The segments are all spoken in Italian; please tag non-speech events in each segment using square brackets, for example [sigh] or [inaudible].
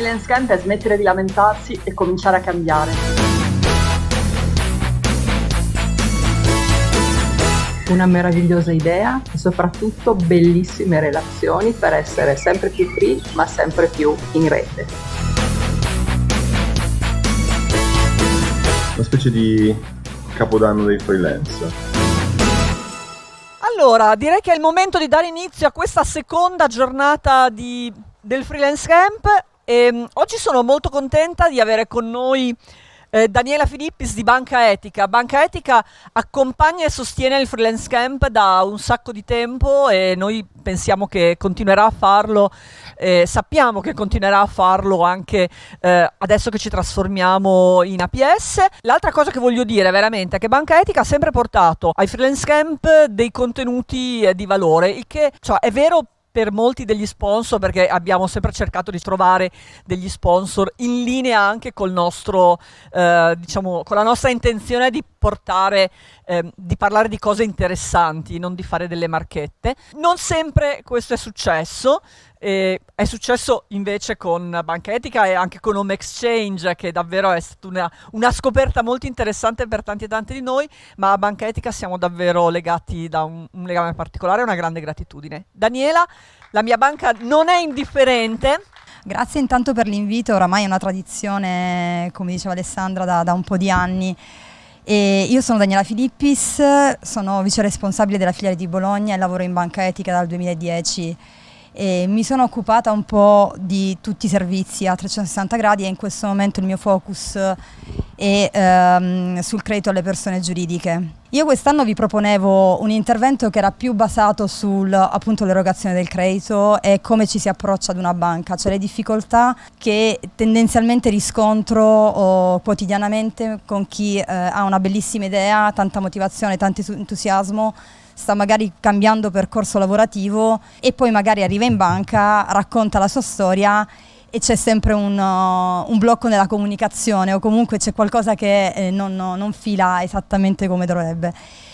freelance camp è smettere di lamentarsi e cominciare a cambiare. Una meravigliosa idea e soprattutto bellissime relazioni per essere sempre più free ma sempre più in rete. Una specie di capodanno dei freelance. Allora, direi che è il momento di dare inizio a questa seconda giornata di, del freelance camp. E, ehm, oggi sono molto contenta di avere con noi eh, Daniela Filippis di Banca Etica. Banca Etica accompagna e sostiene il freelance camp da un sacco di tempo e noi pensiamo che continuerà a farlo, eh, sappiamo che continuerà a farlo anche eh, adesso che ci trasformiamo in APS. L'altra cosa che voglio dire veramente è che Banca Etica ha sempre portato ai freelance camp dei contenuti eh, di valore, il che cioè, è vero per molti degli sponsor, perché abbiamo sempre cercato di trovare degli sponsor in linea anche col nostro, eh, diciamo, con la nostra intenzione di portare, eh, di parlare di cose interessanti, non di fare delle marchette. Non sempre questo è successo, eh, è successo invece con Banca Etica e anche con Home Exchange, che davvero è stata una, una scoperta molto interessante per tanti e tanti di noi, ma a Banca Etica siamo davvero legati da un, un legame particolare e una grande gratitudine. Daniela, la mia banca non è indifferente. Grazie intanto per l'invito, oramai è una tradizione, come diceva Alessandra, da, da un po' di anni. E io sono Daniela Filippis, sono vice responsabile della filiale di Bologna e lavoro in banca etica dal 2010. E mi sono occupata un po' di tutti i servizi a 360 gradi e in questo momento il mio focus e ehm, sul credito alle persone giuridiche. Io quest'anno vi proponevo un intervento che era più basato sull'erogazione del credito e come ci si approccia ad una banca, cioè le difficoltà che tendenzialmente riscontro oh, quotidianamente con chi eh, ha una bellissima idea, tanta motivazione, tanto entusiasmo, sta magari cambiando percorso lavorativo e poi magari arriva in banca, racconta la sua storia e c'è sempre uno, uh, un, blocco nella comunicazione o comunque c'è qualcosa che eh, non, uh, non fila esattamente come dovrebbe.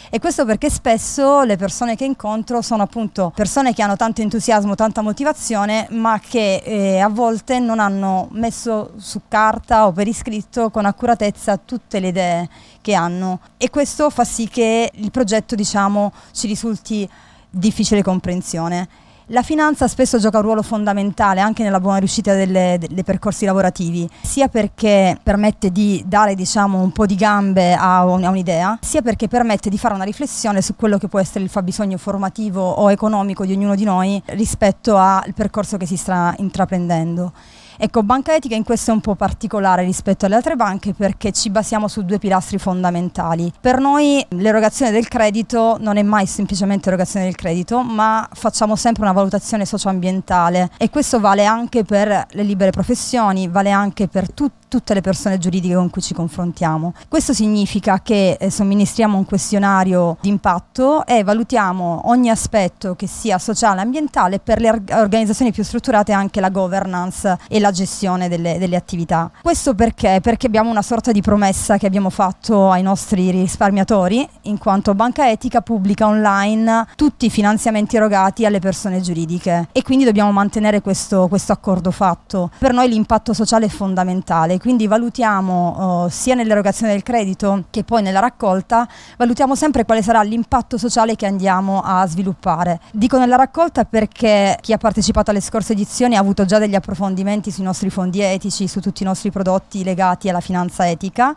E questo perché spesso le persone che incontro sono appunto persone che hanno tanto entusiasmo, tanta motivazione, ma che eh, a volte non hanno messo su carta o per iscritto con accuratezza tutte le idee che hanno. E questo fa sì che il progetto, diciamo, ci risulti difficile comprensione. La finanza spesso gioca un ruolo fondamentale anche nella buona riuscita delle, dei percorsi lavorativi, sia perché permette di dare diciamo, un po' di gambe a, un'idea, sia perché permette di fare una riflessione su quello che può essere il fabbisogno formativo o economico di ognuno di noi rispetto al percorso che si sta intraprendendo. Ecco, Banca Etica in questo è un po' particolare rispetto alle altre banche perché ci basiamo su due pilastri fondamentali. Per noi l'erogazione del credito non è mai semplicemente erogazione del credito, ma facciamo sempre una valutazione socioambientale e questo vale anche per le libere professioni, vale anche per tutti tutte le persone giuridiche con cui ci confrontiamo. Questo significa che eh, somministriamo un questionario di impatto e valutiamo ogni aspetto che sia sociale e ambientale per le organizzazioni più strutturate anche la governance e la gestione delle, delle attività. Questo perché? Perché abbiamo una sorta di promessa che abbiamo fatto ai nostri risparmiatori in quanto Banca Etica pubblica online tutti i finanziamenti erogati alle persone giuridiche e quindi dobbiamo mantenere questo, questo accordo fatto. Per noi l'impatto sociale è fondamentale fiscale, quindi valutiamo oh, sia nell'erogazione del credito che poi nella raccolta, valutiamo sempre quale sarà l'impatto sociale che andiamo a sviluppare. Dico nella raccolta perché chi ha partecipato alle scorse edizioni ha avuto già degli approfondimenti sui nostri fondi etici, su tutti i nostri prodotti legati alla finanza etica,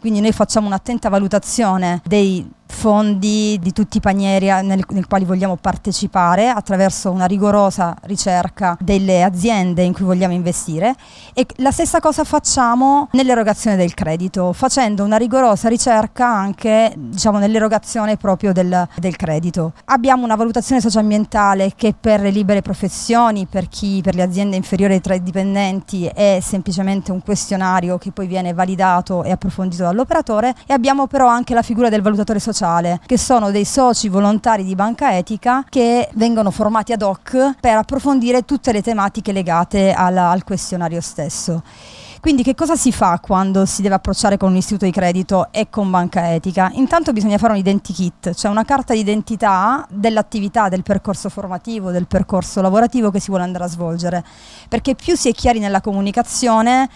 quindi noi facciamo un'attenta valutazione dei fondi di tutti i panieri nel, nel quali vogliamo partecipare attraverso una rigorosa ricerca delle aziende in cui vogliamo investire e la stessa cosa facciamo nell'erogazione del credito, facendo una rigorosa ricerca anche diciamo, nell'erogazione proprio del, del, credito. Abbiamo una valutazione socioambientale che per le libere professioni, per, chi, per le aziende inferiori ai tre dipendenti è semplicemente un questionario che poi viene validato e approfondito dall'operatore e abbiamo però anche la figura del valutatore sociale sociale, che sono dei soci volontari di Banca Etica che vengono formati ad hoc per approfondire tutte le tematiche legate alla, al questionario stesso. Quindi che cosa si fa quando si deve approcciare con un istituto di credito e con banca etica? Intanto bisogna fare un identikit, cioè una carta d'identità dell'attività, del percorso formativo, del percorso lavorativo che si vuole andare a svolgere, perché più si è chiari nella comunicazione,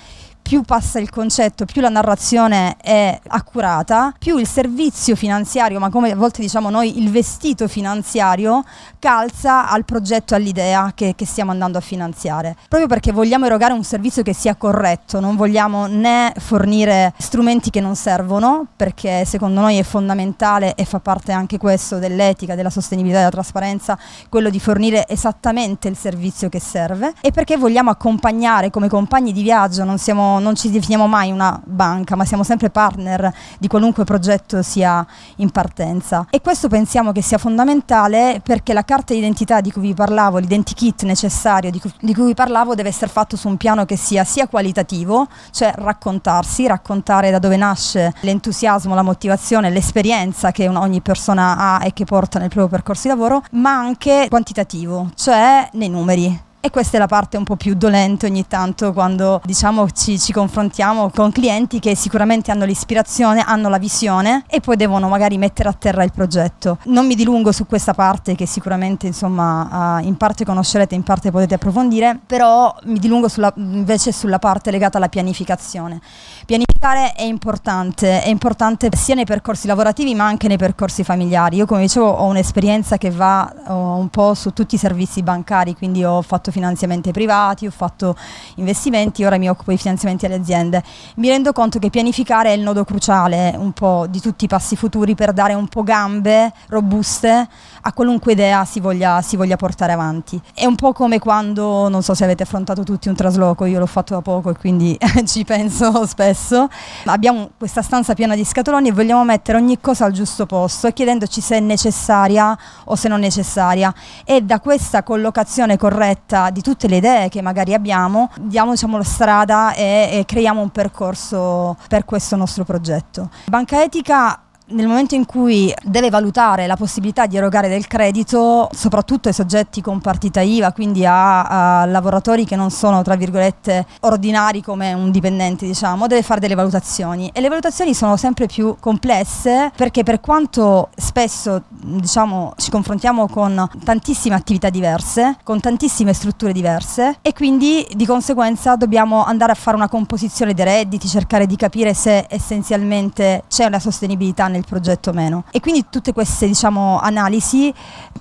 più passa il concetto, più la narrazione è accurata, più il servizio finanziario, ma come a volte diciamo noi, il vestito finanziario calza al progetto, all'idea che, che, stiamo andando a finanziare. Proprio perché vogliamo erogare un servizio che sia corretto, non vogliamo né fornire strumenti che non servono, perché secondo noi è fondamentale e fa parte anche questo dell'etica, della sostenibilità, e della trasparenza, quello di fornire esattamente il servizio che serve e perché vogliamo accompagnare come compagni di viaggio, non siamo non ci definiamo mai una banca, ma siamo sempre partner di qualunque progetto sia in partenza. E questo pensiamo che sia fondamentale perché la carta d'identità di cui vi parlavo, l'identikit necessario di cui, di cui vi parlavo, deve essere fatto su un piano che sia sia qualitativo, cioè raccontarsi, raccontare da dove nasce l'entusiasmo, la motivazione, l'esperienza che ogni persona ha e che porta nel proprio percorso di lavoro, ma anche quantitativo, cioè nei numeri. E questa è la parte un po' più dolente ogni tanto quando diciamo ci, ci confrontiamo con clienti che sicuramente hanno l'ispirazione, hanno la visione e poi devono magari mettere a terra il progetto. Non mi dilungo su questa parte che sicuramente insomma ah, in parte conoscerete, in parte potete approfondire, però mi dilungo sulla, invece sulla parte legata alla pianificazione. Pianificare è importante, è importante sia nei percorsi lavorativi ma anche nei percorsi familiari. Io come dicevo ho un'esperienza che va oh, un po' su tutti i servizi bancari, quindi ho fatto finanziamenti privati, ho fatto investimenti, ora mi occupo di finanziamenti alle aziende. Mi rendo conto che pianificare è il nodo cruciale un po' di tutti i passi futuri per dare un po' gambe robuste a qualunque idea si voglia, si voglia portare avanti. È un po' come quando, non so se avete affrontato tutti un trasloco, io l'ho fatto da poco e quindi [laughs] ci penso spesso. Abbiamo questa stanza piena di scatoloni e vogliamo mettere ogni cosa al giusto posto e chiedendoci se è necessaria o se non necessaria. E da questa collocazione corretta di tutte le idee che magari abbiamo, diamo diciamo, la strada e, e creiamo un percorso per questo nostro progetto. Banca Etica nel momento in cui deve valutare la possibilità di erogare del credito, soprattutto ai soggetti con partita IVA, quindi a, a lavoratori che non sono tra virgolette ordinari come un dipendente, diciamo, deve fare delle valutazioni e le valutazioni sono sempre più complesse perché per quanto spesso, diciamo, ci confrontiamo con tantissime attività diverse, con tantissime strutture diverse e quindi di conseguenza dobbiamo andare a fare una composizione dei redditi, cercare di capire se essenzialmente c'è una sostenibilità nel progetto o meno. E quindi tutte queste diciamo, analisi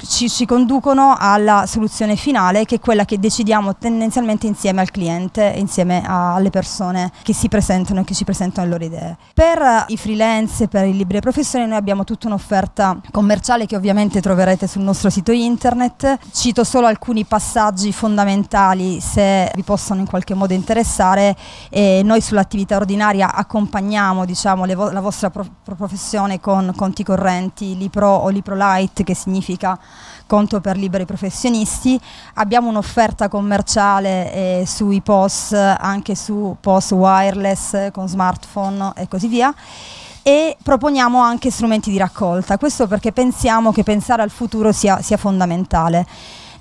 ci, ci conducono alla soluzione finale che è quella che decidiamo tendenzialmente insieme al cliente, insieme a, alle persone che si presentano e che ci presentano le loro idee. Per i freelance, per i libri professioni noi abbiamo tutta un'offerta commerciale che ovviamente troverete sul nostro sito internet. Cito solo alcuni passaggi fondamentali se vi possono in qualche modo interessare. E noi sull'attività ordinaria accompagniamo diciamo, vo- la vostra pro- professione relazione con conti correnti, l'IPRO o l'IPRO Light che significa conto per liberi professionisti, abbiamo un'offerta commerciale eh, sui POS, anche su POS wireless con smartphone e così via e proponiamo anche strumenti di raccolta, questo perché pensiamo che pensare al futuro sia, sia fondamentale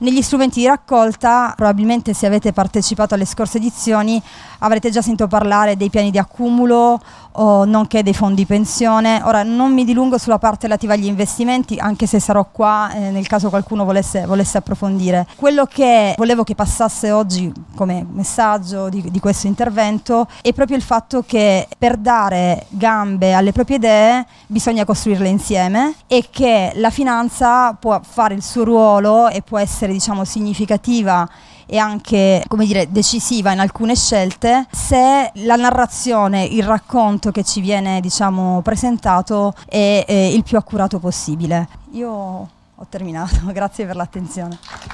negli strumenti di raccolta, probabilmente se avete partecipato alle scorse edizioni avrete già sentito parlare dei piani di accumulo o nonché dei fondi pensione. Ora non mi dilungo sulla parte relativa agli investimenti, anche se sarò qua eh, nel caso qualcuno volesse, volesse, approfondire. Quello che volevo che passasse oggi come messaggio di, di questo intervento è proprio il fatto che per dare gambe alle proprie idee bisogna costruirle insieme e che la finanza può fare il suo ruolo e può essere essere diciamo, significativa e anche come dire, decisiva in alcune scelte se la narrazione, il racconto che ci viene diciamo, presentato è, è il più accurato possibile. Io ho terminato, [laughs] grazie per l'attenzione.